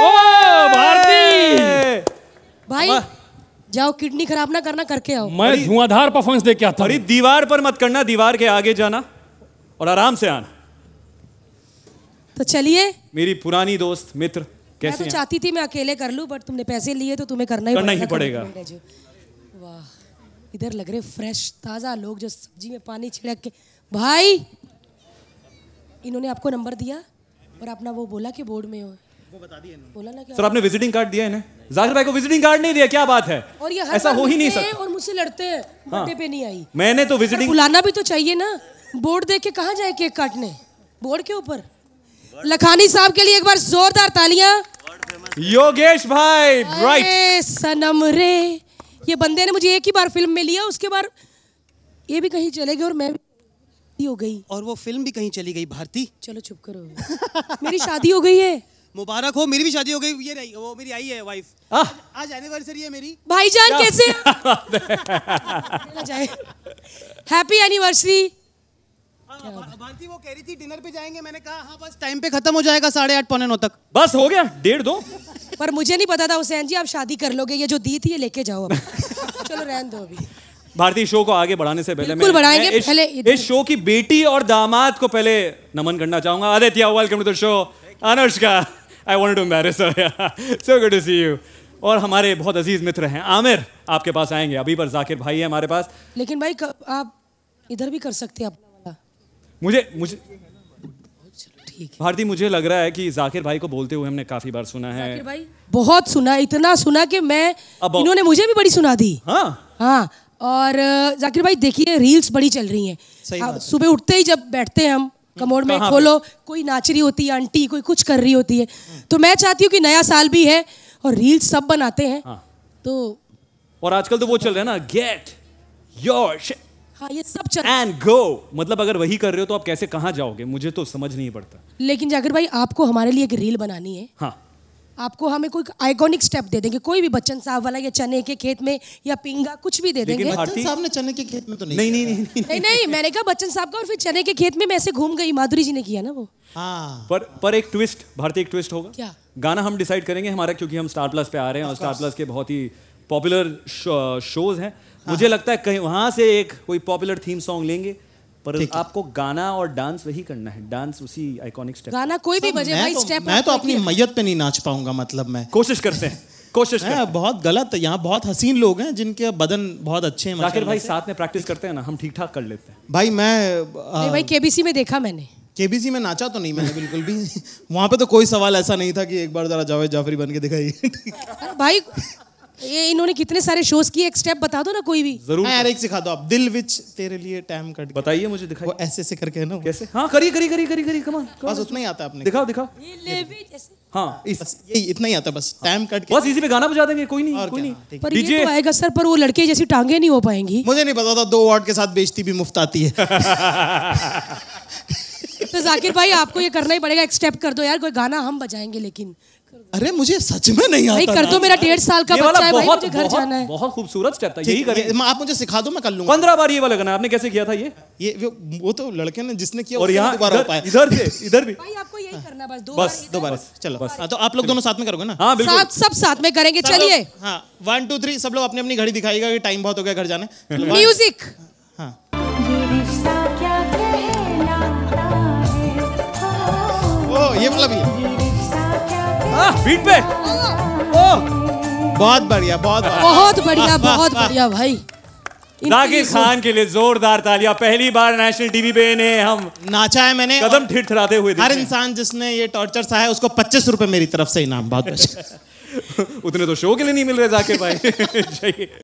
भारती भाई जाओ किडनी खराब ना करना करके आओ मैं धुआंधार परफॉर्मेंस दे के आता हूँ दीवार पर मत करना दीवार के आगे जाना और आराम से आना तो चलिए मेरी पुरानी दोस्त मित्र कैसे मैं तो चाहती थी मैं अकेले कर लूं बट तुमने पैसे लिए तो तुम्हें करना ही करना ही पड़ेगा वाह इधर लग रहे फ्रेश ताज़ा लोग जो सब्जी में पानी छिड़क के भाई इन्होंने आपको नंबर दिया और अपना वो बोला कि बोर्ड में हो सर आपने विजिटिंग कार्ड दिया इन्हें जाकिर भाई को विजिटिंग कार्ड नहीं दिया क्या बात है और ये ऐसा हो ही नहीं सकता और मुझसे लड़ते हैं बर्थडे हाँ। पे नहीं आई मैंने तो विजिटिंग बुलाना भी तो चाहिए ना बोर्ड देख के कहा जाए केक काटने बोर्ड के ऊपर लखानी साहब के लिए एक बार जोरदार तालियां योगेश भाई राइट सनम रे ये बंदे ने मुझे एक ही बार फिल्म में लिया उसके बाद ये भी कहीं चले गए और मैं भी हो गई और वो फिल्म भी कहीं चली गई भारती चलो चुप करो मेरी शादी हो गई है मुबारक हो मेरी भी शादी हो गई ये रही वो मेरी आई है वाइफ आ? आज एनिवर्सरी है मेरी भाईजान कैसे हैप्पी एनिवर्सरी भारती वो कह रही थी डिनर पे जाएंगे मैंने कहा हाँ बस टाइम पे खत्म हो जाएगा साढ़े आठ पौने नौ तक बस हो गया डेढ़ दो पर मुझे नहीं पता था हुसैन जी आप शादी कर लोगे ये जो दी थी ये लेके जाओ अब चलो रहन दो अभी भारतीय शो को आगे बढ़ाने से पहले मैं, बढ़ाएंगे मैं इस, पहले इस शो की बेटी और दामाद को पहले नमन करना चाहूंगा Aditya welcome to the show Anushka I want to marriage so good to see you और हमारे बहुत अजीज मित्र हैं आमिर आपके पास आएंगे अभी पर जाकिर भाई है हमारे पास लेकिन भाई आप इधर भी कर सकते हैं अपना मुझे मुझे भारती मुझे लग रहा है कि जाकिर भाई को बोलते हुए हमने काफी बार सुना है जाकिर भाई बहुत सुना इतना सुना कि मैं इन्होंने मुझे भी बड़ी सुना दी हाँ हाँ और जाकिर भाई देखिए रील्स बड़ी चल रही हैं सुबह उठते ही जब बैठते हैं हम कमोड़ में खोलो कोई नाच रही होती है आंटी कोई कुछ कर रही होती है तो मैं चाहती हूँ कि नया साल भी है और रील्स सब बनाते हैं हाँ। तो और आजकल तो वो चल रहा है ना गेट योर हाँ ये सब चल एंड गो मतलब अगर वही कर रहे हो तो आप कैसे कहाँ जाओगे मुझे तो समझ नहीं पड़ता लेकिन जाकर भाई आपको हमारे लिए एक रील बनानी है हाँ आपको हमें कोई आइकॉनिक स्टेप दे देंगे कोई भी बच्चन साहब वाला या चने के खेत में या पिंगा कुछ भी दे देंगे बच्चन साहब ने चने के खेत में तो नहीं नहीं नहीं, नहीं नहीं नहीं मैंने कहा बच्चन साहब का और फिर चने के खेत में मैं ऐसे घूम गई माधुरी जी ने किया ना वो हाँ पर पर एक ट्विस्ट भारतीय एक ट्विस्ट होगा क्या गाना हम डिसाइड करेंगे हमारा क्योंकि हम स्टार प्लस पे आ रहे हैं और स्टार प्लस के बहुत ही पॉपुलर शोज हैं हाँ। मुझे लगता है कहीं वहाँ से एक कोई पॉपुलर थीम सॉन्ग लेंगे पर आपको गाना और डांस वही करना है डांस उसी आइकॉनिक स्टेप गाना कोई भी बजे भाई तो- स्टेप मैं तो अपनी मैयत पे नहीं नाच पाऊंगा मतलब मैं कोशिश करते हैं कोशिश करते हैं बहुत गलत है यहाँ बहुत हसीन लोग हैं जिनके बदन बहुत अच्छे हैं जाकिर भाई साथ में प्रैक्टिस करते हैं ना हम ठीक ठाक कर लेते हैं भाई मैं भाई केबीसी में देखा मैंने केबीसी में नाचा तो नहीं मैंने बिल्कुल भी वहाँ पे तो कोई सवाल ऐसा नहीं था कि एक बार जरा जावेद जाफरी बन के दिखाई भाई ये इन्होंने कितने सारे शोज किए एक स्टेप बता दो ना कोई भी जरूर यार एक सिखा दो आप दिल विच तेरे लिए टाइम कट बताइए मुझे दिखा वो ऐसे ऐसे करके है ना कैसे हाँ करी करी करी करी करिए कमान बस उतना ही आता है आपने दिखाओ दिखाओ ये हाँ इस ये इतना ही आता बस टाइम हाँ। कट बस इसी पे गाना बजा देंगे कोई नहीं कोई नहीं पर ये तो आएगा सर पर वो लड़के जैसी टांगे नहीं हो पाएंगी मुझे नहीं पता था दो वाट के साथ बेचती भी मुफ्त आती है तो जाकिर भाई आपको ये करना ही पड़ेगा एक स्टेप कर दो यार कोई गाना हम बजाएंगे लेकिन अरे मुझे सच में नहीं आता कर दो मेरा डेढ़ साल का बच्चा है भाई मुझे घर जाना है बहुत खूबसूरत स्टेप था यही करें आप मुझे सिखा दो मैं कर लूंगा पंद्रह बार ये वाला गाना आपने कैसे किया था ये ये वो तो लड़के ने जिसने किया और यहाँ इधर से इधर भी भाई आपको यही करना बस दो बस दो बार चलो बस हाँ, तो आप लोग दोनों साथ में करोगे ना हाँ बिल्कुल सब साथ में करेंगे चलिए हाँ वन टू थ्री सब लोग अपनी अपनी घड़ी दिखाईगा कि टाइम बहुत हो गया घर जाने म्यूजिक हाँ ये मतलब ये हाँ, बीट पे ओ बहुत बढ़िया बहुत बढ़िया बहुत बढ़िया बहुत बढ़िया भाई जाकिर खान के लिए जोरदार तालियां पहली बार नेशनल टीवी पे ने हम नाचा है मैंने कदम ठिठराते हुए हर इंसान जिसने ये टॉर्चर सहा है उसको पच्चीस रुपए मेरी तरफ से इनाम बहुत उतने तो शो के लिए नहीं मिल रहे जाके भाई